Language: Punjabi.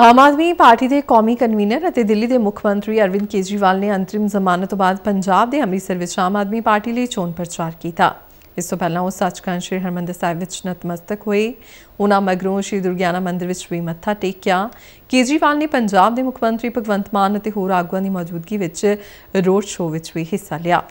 ਆਮ ਆਦਮੀ ਪਾਰਟੀ ਦੇ ਕੌਮੀ ਕਨਵੀਨਰ ਅਤੇ ਦਿੱਲੀ ਦੇ ਮੁੱਖ ਮੰਤਰੀ ਅਰਵਿੰਦ ਕੇਜਰੀਵਾਲ ਨੇ ਅੰਤਰਿਮ ਜ਼ਮਾਨਤ ਤੋਂ ਬਾਅਦ ਪੰਜਾਬ ਦੇ ਅਮਰੀ ਸਰਵਿਸ ਆਮ ਆਦਮੀ ਪਾਰਟੀ ਲਈ ਚੋਣ ਪ੍ਰਚਾਰ ਕੀਤਾ ਇਸ ਤੋਂ ਪਹਿਲਾਂ ਉਹ ਸੱਚਖੰਡ ਸ੍ਰੀ ਹਰਮੰਦਰ ਸਾਹਿਬ ਵਿੱਚ ਨਤਮਸਤਕ ਹੋਏ ਉਹਨਾਂ ਮਗਰੋਂ ਸ੍ਰੀ ਦੁਰਗਿਆਨਾ ਮੰਦਿਰ ਵਿੱਚ ਵੀ ਮੱਥਾ ਟੇਕਿਆ ਕੇਜਰੀਵਾਲ ਨੇ ਪੰਜਾਬ ਦੇ ਮੁੱਖ ਮੰਤਰੀ ਭਗਵੰਤ ਮਾਨ ਅਤੇ ਹੋਰ ਆਗੂਆਂ ਦੀ ਮੌਜੂਦਗੀ ਵਿੱਚ ਰੋਡ ਸ਼ੋਅ ਵਿੱਚ ਵੀ ਹਿੱਸਾ ਲਿਆ